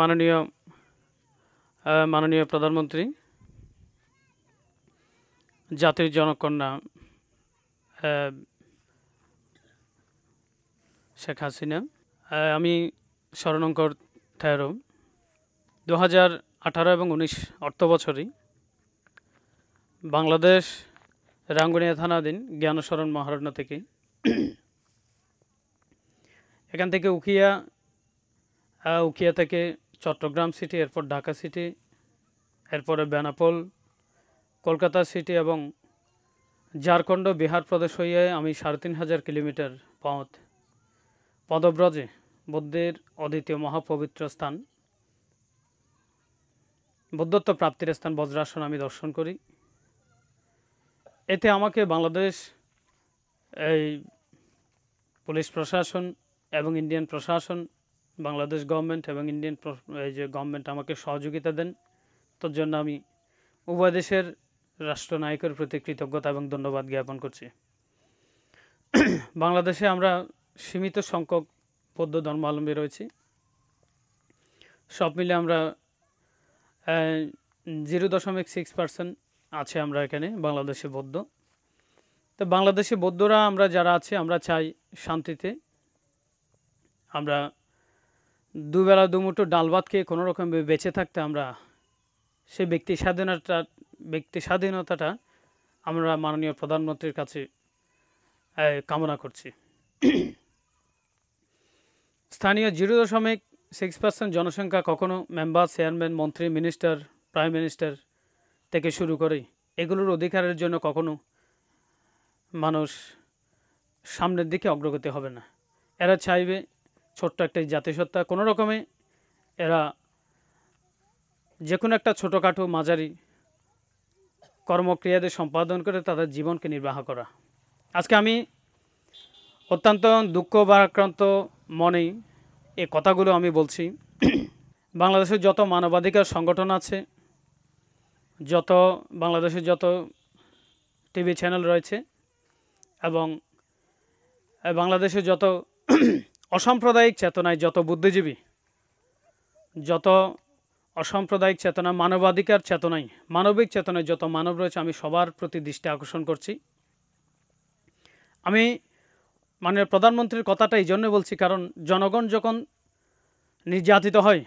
মাননীয় মাননীয় প্রধানমন্ত্রী জাতির জনকন্যা শেখ হাসিনা আমি স্মরণঙ্কর তেরো দু হাজার আঠারো এবং উনিশ অর্থ বছরই বাংলাদেশ রাঙ্গুনিয়া থানাধীন জ্ঞানস্মরণ মহারণ্য থেকে এখান থেকে উকিয়া উকিয়া থেকে চট্টগ্রাম সিটি এরপর ঢাকা সিটি এরপরে বেনাপোল কলকাতা সিটি এবং ঝাড়খণ্ড বিহার প্রদেশ হইয়ে আমি সাড়ে তিন হাজার কিলোমিটার পথ পদব্রজে বুদ্ধের অদ্বিতীয় মহাপবিত্র স্থান বুদ্ধত্ব প্রাপ্তির স্থান বজ্রাসন আমি দর্শন করি এতে আমাকে বাংলাদেশ এই পুলিশ প্রশাসন এবং ইন্ডিয়ান প্রশাসন বাংলাদেশ গভর্নমেন্ট এবং ইন্ডিয়ান এই যে গভর্নমেন্ট আমাকে সহযোগিতা দেন তোর জন্য আমি উভয় দেশের রাষ্ট্রনায়কের প্রতি কৃতজ্ঞতা এবং ধন্যবাদ জ্ঞাপন করছি বাংলাদেশে আমরা সীমিত সংখ্যক বৌদ্ধ ধর্মাবলম্বী রয়েছি সব মিলে আমরা জিরো দশমিক সিক্স পার্সেন্ট আছে আমরা এখানে বাংলাদেশে বৌদ্ধ তো বাংলাদেশে বৌদ্ধরা আমরা যারা আছে আমরা চাই শান্তিতে আমরা দুবেলা দুমুটো ডাল ভাত খেয়ে কোনো বেঁচে থাকতে আমরা সে ব্যক্তি স্বাধীনতা ব্যক্তি স্বাধীনতাটা আমরা মাননীয় প্রধানমন্ত্রীর কাছে কামনা করছি স্থানীয় জিরো দশমিক সিক্স পার্সেন্ট জনসংখ্যা কখনও মেম্বার চেয়ারম্যান মন্ত্রী মিনিস্টার প্রাইম মিনিস্টার থেকে শুরু করে এগুলোর অধিকারের জন্য কখনো মানুষ সামনের দিকে অগ্রগতি হবে না এরা চাইবে ছোট্ট একটা জাতিসত্তা কোনো রকমে এরা যে কোনো একটা ছোটোখাটো মাঝারি কর্মক্রিয়াদের সম্পাদন করে তাদের জীবনকে নির্বাহ করা আজকে আমি অত্যন্ত দুঃখ আক্রান্ত মনেই এ কথাগুলো আমি বলছি বাংলাদেশের যত মানবাধিকার সংগঠন আছে যত বাংলাদেশের যত টিভি চ্যানেল রয়েছে এবং বাংলাদেশের যত অসাম্প্রদায়িক চেতনায় যত বুদ্ধিজীবী যত অসাম্প্রদায়িক চেতনা মানবাধিকার চেতনায় মানবিক চেতনায় যত মানব রয়েছে আমি সবার প্রতি দৃষ্টি আকর্ষণ করছি আমি মানে প্রধানমন্ত্রীর কথাটা এই জন্য বলছি কারণ জনগণ যখন নির্যাতিত হয়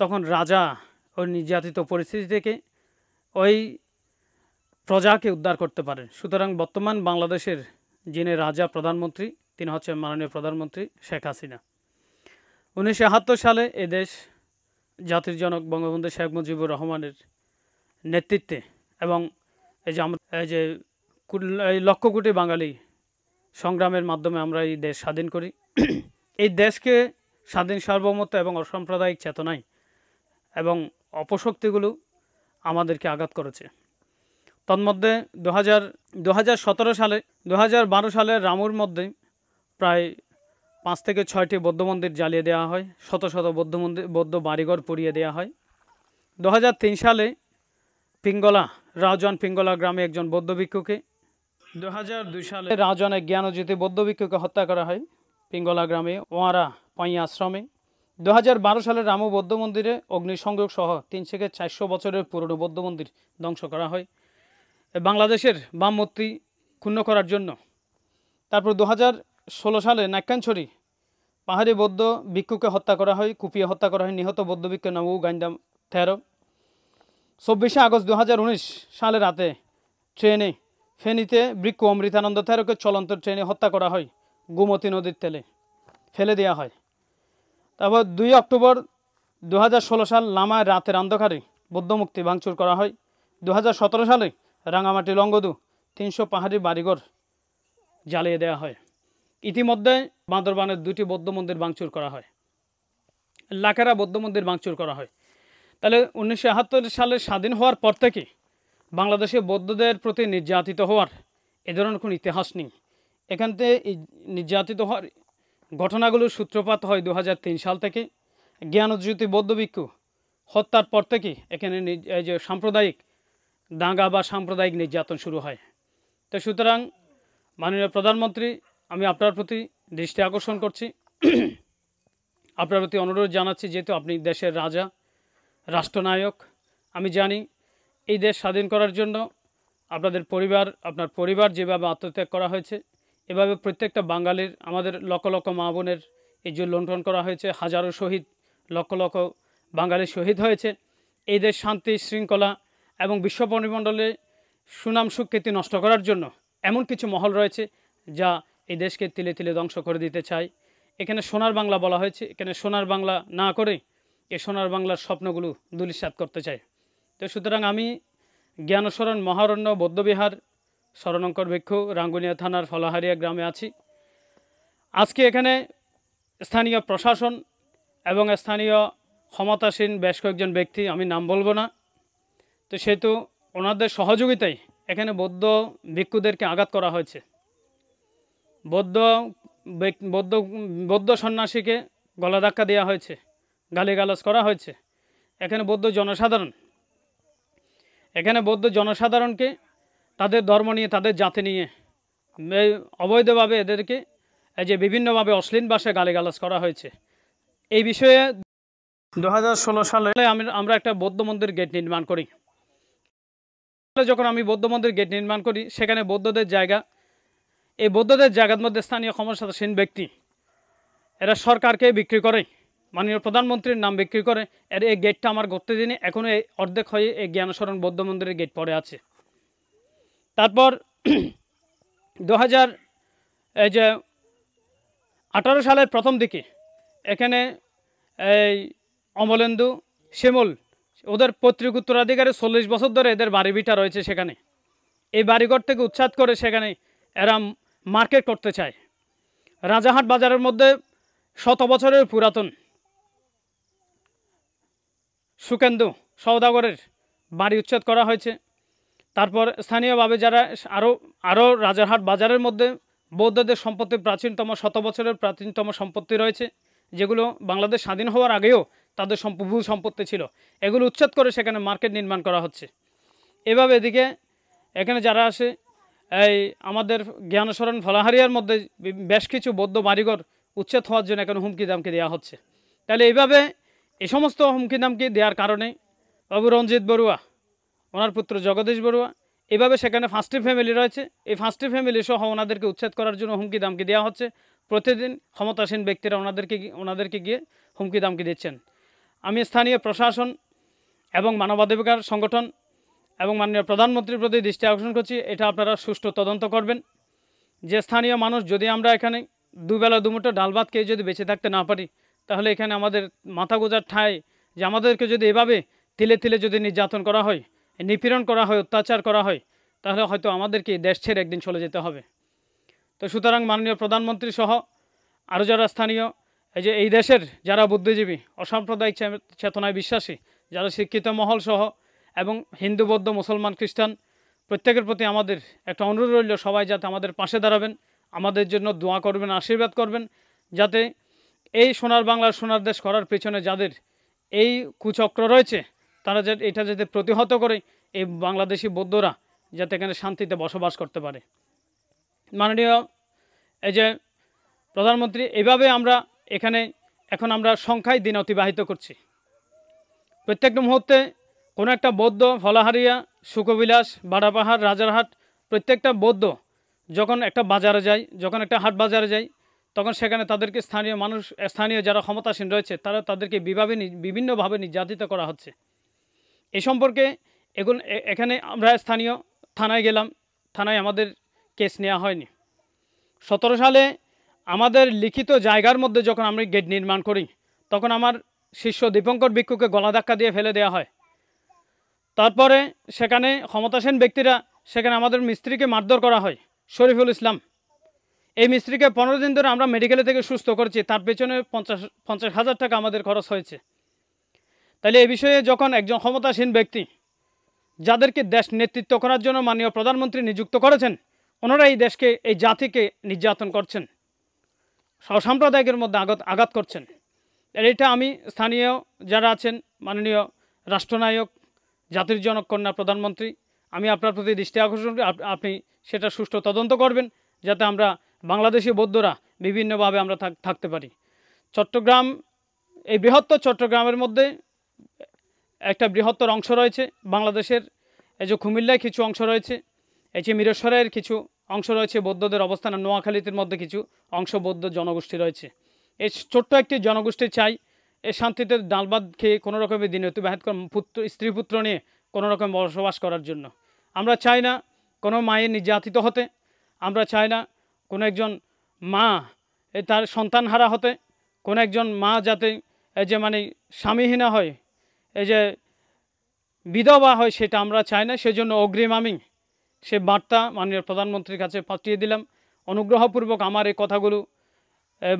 তখন রাজা ওই নির্যাতিত পরিস্থিতি থেকে ওই প্রজাকে উদ্ধার করতে পারেন সুতরাং বর্তমান বাংলাদেশের যিনি রাজা প্রধানমন্ত্রী তিনি হচ্ছেন মাননীয় প্রধানমন্ত্রী শেখ হাসিনা উনিশশো সালে এদেশ জাতির জনক বঙ্গবন্ধু শেখ মুজিবুর রহমানের নেতৃত্বে এবং এই যে আমরা এই যে লক্ষ কোটি বাঙালি সংগ্রামের মাধ্যমে আমরা এই দেশ স্বাধীন করি এই দেশকে স্বাধীন সার্বভৌমত্ব এবং অসাম্প্রদায়িক চেতনায় এবং অপশক্তিগুলো আমাদেরকে আঘাত করেছে তন্মধ্যে দু হাজার সালে দু সালে রামুর মধ্যে প্রায় পাঁচ থেকে ছয়টি বৌদ্ধ মন্দির জ্বালিয়ে দেওয়া হয় শত শত বৌদ্ধ মন্দির বৌদ্ধ বাড়িঘর পুড়িয়ে দেওয়া হয় দু সালে পিঙ্গলা রাজন পিঙ্গলা গ্রামে একজন বৌদ্ধ ভিক্ষুকে দু সালে রাজনে জ্ঞানজ্যোতি বৌদ্ধ ভিক্ষুকে হত্যা করা হয় পিঙ্গলা গ্রামে ওয়ারা পাই আশ্রমে দু সালে রামু বৌদ্ধ মন্দিরে অগ্নিসংযোগ সহ তিন থেকে চারশো বছরের পুরনো বৌদ্ধ মন্দির ধ্বংস করা হয় বাংলাদেশের বামমূর্তি ক্ষুণ্ণ করার জন্য তারপর দু ষোলো সালে নাক্কানছড়ি পাহাড়ি বৌদ্ধ ভিক্ষুকে হত্যা করা হয় কুপিয়ে হত্যা করা হয় নিহত বৌদ্ধ ভিক্ষু নাম গাইন্দাম থেরো চব্বিশে আগস্ট দু সালে রাতে ট্রেনে ফেনীতে বৃক্ষ অমৃতানন্দ থেরোকে চলন্ত ট্রেনে হত্যা করা হয় গোমতী নদীর তেলে ফেলে দেওয়া হয় তারপর দুই অক্টোবর দু সাল লামা রাতের অন্ধকারে বৌদ্ধ মুক্তি ভাঙচুর করা হয় দু সালে রাঙামাটি লঙ্গদু তিনশো পাহাড়ি বাড়িঘর জ্বালিয়ে দেওয়া হয় ইতিমধ্যে বান্দরবানের দুটি বৌদ্ধ মন্দির ভাঙচুর করা হয় লাকেরা বৌদ্ধ মন্দির ভাঙচুর করা হয় তাহলে উনিশশো সালে স্বাধীন হওয়ার পর থেকে বাংলাদেশে বৌদ্ধদের প্রতি নির্যাতিত হওয়ার এ ধরনের কোনো ইতিহাস নেই এখান থেকে নির্যাতিত হওয়ার ঘটনাগুলোর সূত্রপাত হয় দু সাল থেকে জ্ঞানজ্যোতি বৌদ্ধ ভিক্ষু হত্যার পর থেকে এখানে এই যে সাম্প্রদায়িক দাঙ্গা বা সাম্প্রদায়িক নির্যাতন শুরু হয় তো সুতরাং মাননীয় প্রধানমন্ত্রী আমি আপনার প্রতি দৃষ্টি আকর্ষণ করছি আপনার প্রতি অনুরোধ জানাচ্ছি যেহেতু আপনি দেশের রাজা রাষ্ট্রনায়ক আমি জানি এই দেশ স্বাধীন করার জন্য আপনাদের পরিবার আপনার পরিবার যেভাবে আত্মত্যাগ করা হয়েছে এভাবে প্রত্যেকটা বাঙালির আমাদের লক্ষ লক্ষ মা বোনের এই যে লুণ্ঠন করা হয়েছে হাজারো শহীদ লক্ষ লক্ষ বাঙালি শহীদ হয়েছে এই দেশ শান্তি শৃঙ্খলা এবং বিশ্ব পরিমণ্ডলে সুনাম সুখ্যাতি নষ্ট করার জন্য এমন কিছু মহল রয়েছে যা এই দেশকে তিলে তিলে ধ্বংস করে দিতে চায় এখানে সোনার বাংলা বলা হয়েছে এখানে সোনার বাংলা না করে এ সোনার বাংলার স্বপ্নগুলো দুলিশাত করতে চায় তো সুতরাং আমি জ্ঞানসরণ মহারণ্য বৌদ্ধবিহার স্মরণঙ্কর ভিক্ষু রাঙ্গুনিয়া থানার ফলাহারিয়া গ্রামে আছি আজকে এখানে স্থানীয় প্রশাসন এবং স্থানীয় ক্ষমতাসীন বেশ কয়েকজন ব্যক্তি আমি নাম বলবো না তো সেহেতু ওনাদের সহযোগিতায় এখানে বৌদ্ধ ভিক্ষুদেরকে আঘাত করা হয়েছে বৌদ্ধ বৌদ্ধ বৌদ্ধ সন্ন্যাসীকে গলা ধাক্কা দেওয়া হয়েছে গালিগালাজ করা হয়েছে এখানে বৌদ্ধ জনসাধারণ এখানে বৌদ্ধ জনসাধারণকে তাদের ধর্ম নিয়ে তাদের জাতি নিয়ে অবৈধভাবে এদেরকে এই যে বিভিন্নভাবে অশ্লীল ভাষায় গালিগালাজ করা হয়েছে এই বিষয়ে দু হাজার সালে আমি আমরা একটা বৌদ্ধ মন্দির গেট নির্মাণ করি যখন আমি বৌদ্ধ মন্দির গেট নির্মাণ করি সেখানে বৌদ্ধদের জায়গা এই বৌদ্ধদের জায়গার মধ্যে স্থানীয় ক্ষমতাসীন ব্যক্তি এরা সরকারকে বিক্রি করে মাননীয় প্রধানমন্ত্রীর নাম বিক্রি করে এর এই গেটটা আমার গড়তে দিনে এখনও এই অর্ধেক হয়ে এই জ্ঞানসরণ বৌদ্ধ মন্দিরের গেট পড়ে আছে তারপর দু এই যে আঠারো সালের প্রথম দিকে এখানে এই অমলেন্দু শ্যামল ওদের পৈতৃক উত্তরাধিকারে চল্লিশ বছর ধরে এদের বাড়ি বিটা রয়েছে সেখানে এই বাড়িঘর থেকে উচ্ছেদ করে সেখানে এরা মার্কেট করতে চায় রাজাহাট বাজারের মধ্যে শত বছরের পুরাতন সুকেন্দু সৌদাগরের বাড়ি উচ্ছেদ করা হয়েছে তারপর স্থানীয়ভাবে যারা আরও আরও রাজারহাট বাজারের মধ্যে বৌদ্ধদের সম্পত্তি প্রাচীনতম শত বছরের প্রাচীনতম সম্পত্তি রয়েছে যেগুলো বাংলাদেশ স্বাধীন হওয়ার আগেও তাদের ভূ সম্পত্তি ছিল এগুলো উচ্ছেদ করে সেখানে মার্কেট নির্মাণ করা হচ্ছে এভাবে এদিকে এখানে যারা আসে এই আমাদের জ্ঞানস্মরণ ফলাহারিয়ার মধ্যে বেশ কিছু বৌদ্ধ বাড়িঘর উচ্ছেদ হওয়ার জন্য এখন হুমকি দামকে দেওয়া হচ্ছে তাহলে এইভাবে এই সমস্ত হুমকি দামকে দেওয়ার কারণে বাবু রঞ্জিত বড়ুয়া ওনার পুত্র জগদীশ বড়ুয়া এভাবে সেখানে ফার্স্টি ফ্যামিলি রয়েছে এই ফার্স্টি ফ্যামিলি সহ ওনাদেরকে উচ্ছেদ করার জন্য হুমকি দামকে দেওয়া হচ্ছে প্রতিদিন ক্ষমতাসীন ব্যক্তিরা ওনাদেরকে ওনাদেরকে গিয়ে হুমকি দামকে দিচ্ছেন আমি স্থানীয় প্রশাসন এবং মানবাধিকার সংগঠন এবং মাননীয় প্রধানমন্ত্রীর প্রতি দৃষ্টি আকর্ষণ করছি এটা আপনারা সুষ্ঠু তদন্ত করবেন যে স্থানীয় মানুষ যদি আমরা এখানে দুবেলা দুমুটো ডাল ভাত খেয়ে যদি বেঁচে থাকতে না পারি তাহলে এখানে আমাদের মাথা গোজার ঠাঁই যে আমাদেরকে যদি এভাবে তিলে তিলে যদি নির্যাতন করা হয় নিপীড়ন করা হয় অত্যাচার করা হয় তাহলে হয়তো আমাদেরকে দেশ ছেড়ে একদিন চলে যেতে হবে তো সুতরাং মাননীয় প্রধানমন্ত্রী সহ আরও যারা স্থানীয় এই যে এই দেশের যারা বুদ্ধিজীবী অসাম্প্রদায়িক চেতনায় বিশ্বাসী যারা শিক্ষিত মহল সহ এবং হিন্দু বৌদ্ধ মুসলমান খ্রিস্টান প্রত্যেকের প্রতি আমাদের একটা অনুরোধ রইল সবাই যাতে আমাদের পাশে দাঁড়াবেন আমাদের জন্য দোয়া করবেন আশীর্বাদ করবেন যাতে এই সোনার বাংলার সোনার দেশ করার পেছনে যাদের এই কুচক্র রয়েছে তারা যে এটা যাতে প্রতিহত করে এই বাংলাদেশি বৌদ্ধরা যাতে এখানে শান্তিতে বসবাস করতে পারে মাননীয় এই যে প্রধানমন্ত্রী এভাবে আমরা এখানে এখন আমরা সংখ্যায় দিন অতিবাহিত করছি প্রত্যেকটা মুহূর্তে কোনো একটা বৌদ্ধ ফলাহারিয়া সুখবিলাস বাড়াপাহাড় রাজারহাট প্রত্যেকটা বৌদ্ধ যখন একটা বাজারে যায় যখন একটা হাট বাজারে যায় তখন সেখানে তাদেরকে স্থানীয় মানুষ স্থানীয় যারা ক্ষমতাসীন রয়েছে তারা তাদেরকে বিভাবে বিভিন্নভাবে নির্যাতিত করা হচ্ছে এ সম্পর্কে এখন এখানে আমরা স্থানীয় থানায় গেলাম থানায় আমাদের কেস নেওয়া হয়নি সতেরো সালে আমাদের লিখিত জায়গার মধ্যে যখন আমরা গেট নির্মাণ করি তখন আমার শিষ্য দীপঙ্কর ভিক্ষুকে গলা ধাক্কা দিয়ে ফেলে দেওয়া হয় তারপরে সেখানে ক্ষমতাসীন ব্যক্তিরা সেখানে আমাদের মিস্ত্রিকে মারধর করা হয় শরীফুল ইসলাম এই মিস্ত্রিকে পনেরো দিন ধরে আমরা মেডিকেলে থেকে সুস্থ করছি তার পেছনে পঞ্চাশ পঞ্চাশ হাজার টাকা আমাদের খরচ হয়েছে তাহলে এ বিষয়ে যখন একজন ক্ষমতাসীন ব্যক্তি যাদেরকে দেশ নেতৃত্ব করার জন্য মাননীয় প্রধানমন্ত্রী নিযুক্ত করেছেন ওনারা এই দেশকে এই জাতিকে নির্যাতন করছেন সাম্প্রদায়িকের মধ্যে আঘাত আঘাত করছেন এটা আমি স্থানীয় যারা আছেন মাননীয় রাষ্ট্রনায়ক জাতির জনক কন্যা প্রধানমন্ত্রী আমি আপনার প্রতি দৃষ্টি আকর্ষণ আপনি সেটা সুষ্ঠু তদন্ত করবেন যাতে আমরা বাংলাদেশি বৌদ্ধরা বিভিন্নভাবে আমরা থাকতে পারি চট্টগ্রাম এই বৃহত্তর চট্টগ্রামের মধ্যে একটা বৃহত্তর অংশ রয়েছে বাংলাদেশের এই যে কুমিল্লায় কিছু অংশ রয়েছে এই যে মিরেশ্বরের কিছু অংশ রয়েছে বৌদ্ধদের অবস্থান নোয়াখালীতির মধ্যে কিছু অংশ বৌদ্ধ জনগোষ্ঠী রয়েছে এই ছোট্ট একটি জনগোষ্ঠী চাই এ শান্তিতে ডালবাদ খেয়ে কোনো রকমের দিন অতিবাহিত পুত্র স্ত্রী পুত্র নিয়ে কোনো রকম বসবাস করার জন্য আমরা চাই না কোনো মায়ের নির্যাতিত হতে আমরা চাই না কোনো একজন মা তার সন্তান হারা হতে কোনো একজন মা যাতে এই যে মানে স্বামীহীনা হয় এই যে বিধবা হয় সেটা আমরা চাই না সেজন্য অগ্রিম আমি সে বার্তা মাননীয় প্রধানমন্ত্রীর কাছে পাঠিয়ে দিলাম অনুগ্রহপূর্বক আমার এই কথাগুলো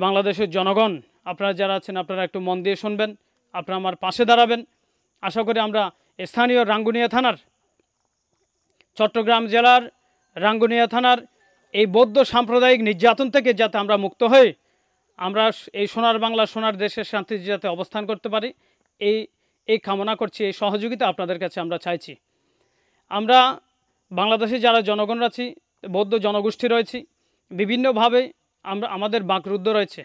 বাংলাদেশের জনগণ আপনারা যারা আছেন আপনারা একটু মন দিয়ে শুনবেন আপনারা আমার পাশে দাঁড়াবেন আশা করি আমরা স্থানীয় রাঙ্গুনিয়া থানার চট্টগ্রাম জেলার রাঙ্গুনিয়া থানার এই বৌদ্ধ সাম্প্রদায়িক নির্যাতন থেকে যাতে আমরা মুক্ত হয়ে আমরা এই সোনার বাংলা সোনার দেশের শান্তি যাতে অবস্থান করতে পারি এই এই কামনা করছি এই সহযোগিতা আপনাদের কাছে আমরা চাইছি আমরা বাংলাদেশে যারা জনগণ আছি বৌদ্ধ জনগোষ্ঠী রয়েছি বিভিন্নভাবে আমরা আমাদের বাকরুদ্ধ রয়েছে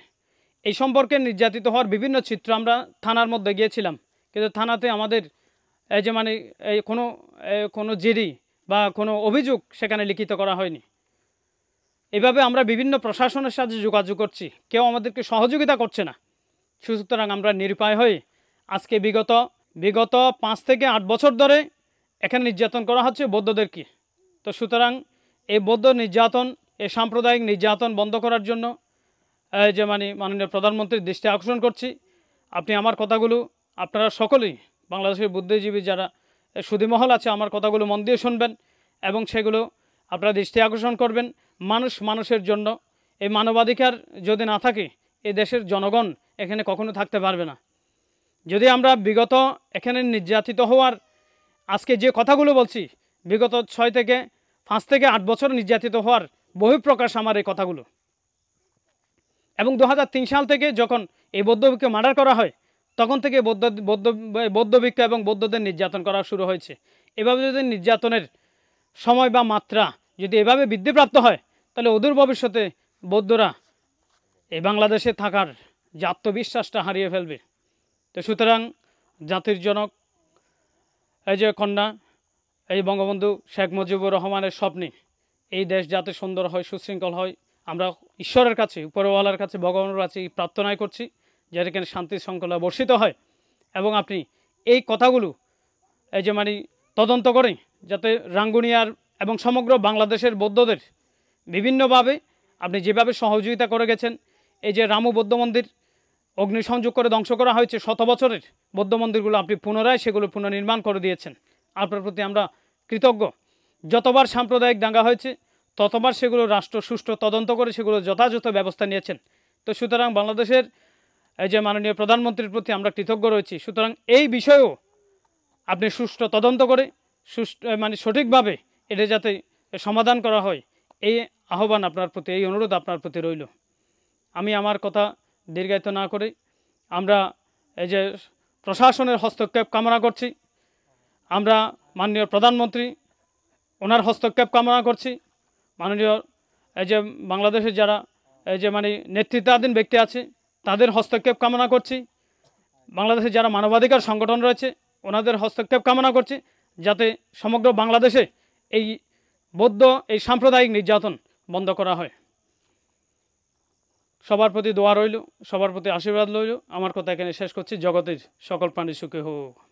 এই সম্পর্কে নির্যাতিত হওয়ার বিভিন্ন চিত্র আমরা থানার মধ্যে গিয়েছিলাম কিন্তু থানাতে আমাদের এই যে মানে এই কোনো কোনো জেরি বা কোনো অভিযোগ সেখানে লিখিত করা হয়নি এভাবে আমরা বিভিন্ন প্রশাসনের সাথে যোগাযোগ করছি কেউ আমাদেরকে সহযোগিতা করছে না সুতরাং আমরা নিরুপায় হয়ে আজকে বিগত বিগত পাঁচ থেকে আট বছর ধরে এখানে নির্যাতন করা হচ্ছে বৌদ্ধদেরকে তো সুতরাং এই বৌদ্ধ নির্যাতন এই সাম্প্রদায়িক নির্যাতন বন্ধ করার জন্য যে মানে মাননীয় প্রধানমন্ত্রীর দৃষ্টি আকর্ষণ করছি আপনি আমার কথাগুলো আপনারা সকলেই বাংলাদেশের বুদ্ধিজীবী যারা সুদীমহল আছে আমার কথাগুলো মন দিয়ে শুনবেন এবং সেগুলো আপনারা দৃষ্টি আকর্ষণ করবেন মানুষ মানুষের জন্য এই মানবাধিকার যদি না থাকে এ দেশের জনগণ এখানে কখনো থাকতে পারবে না যদি আমরা বিগত এখানে নির্যাতিত হওয়ার আজকে যে কথাগুলো বলছি বিগত ছয় থেকে পাঁচ থেকে আট বছর নির্যাতিত হওয়ার বহিঃপ্রকাশ আমার এই কথাগুলো এবং দু সাল থেকে যখন এই বৌদ্ধভিক্ষ মার্ডার করা হয় তখন থেকে বৌদ্ধ বৌদ্ধ বৌদ্ধভিক্ষ এবং বৌদ্ধদের নির্যাতন করা শুরু হয়েছে এভাবে যদি নির্যাতনের সময় বা মাত্রা যদি এভাবে বৃদ্ধিপ্রাপ্ত হয় তাহলে অদূর ভবিষ্যতে বৌদ্ধরা এই বাংলাদেশে থাকার যে আত্মবিশ্বাসটা হারিয়ে ফেলবে তো সুতরাং জাতির জনক এই যে কন্যা এই বঙ্গবন্ধু শেখ মুজিবুর রহমানের স্বপ্নে এই দেশ যাতে সুন্দর হয় সুশৃঙ্খল হয় আমরা ঈশ্বরের কাছে উপরওয়ালার কাছে ভগবানের কাছে প্রার্থনায় করছি যার এখানে শান্তির শৃঙ্খলা বর্ষিত হয় এবং আপনি এই কথাগুলো এই যে মানে তদন্ত করে যাতে রাঙ্গুনিয়ার এবং সমগ্র বাংলাদেশের বৌদ্ধদের বিভিন্নভাবে আপনি যেভাবে সহযোগিতা করে গেছেন এই যে রামু বৌদ্ধ মন্দির অগ্নিসংযোগ করে ধ্বংস করা হয়েছে শত বছরের বৌদ্ধ মন্দিরগুলো আপনি পুনরায় সেগুলো পুনর্নির্মাণ করে দিয়েছেন আপনার প্রতি আমরা কৃতজ্ঞ যতবার সাম্প্রদায়িক দাঙ্গা হয়েছে ততবার সেগুলো রাষ্ট্র সুষ্ঠু তদন্ত করে সেগুলো যথাযথ ব্যবস্থা নিয়েছেন তো সুতরাং বাংলাদেশের এই যে মাননীয় প্রধানমন্ত্রীর প্রতি আমরা কৃতজ্ঞ রয়েছি সুতরাং এই বিষয়েও আপনি সুষ্ঠু তদন্ত করে সুষ্ঠ মানে সঠিকভাবে এটা যাতে সমাধান করা হয় এই আহ্বান আপনার প্রতি এই অনুরোধ আপনার প্রতি রইল আমি আমার কথা দীর্ঘায়িত না করে আমরা এই যে প্রশাসনের হস্তক্ষেপ কামনা করছি আমরা মাননীয় প্রধানমন্ত্রী ওনার হস্তক্ষেপ কামনা করছি মাননীয় এই যে বাংলাদেশের যারা এই যে মানে নেতৃত্বাধীন ব্যক্তি আছে তাদের হস্তক্ষেপ কামনা করছি বাংলাদেশে যারা মানবাধিকার সংগঠন রয়েছে ওনাদের হস্তক্ষেপ কামনা করছি যাতে সমগ্র বাংলাদেশে এই বৌদ্ধ এই সাম্প্রদায়িক নির্যাতন বন্ধ করা হয় সবার প্রতি দোয়া রইল সবার প্রতি আশীর্বাদ রইল আমার কথা এখানে শেষ করছি জগতের সকল প্রাণী সুখে হোক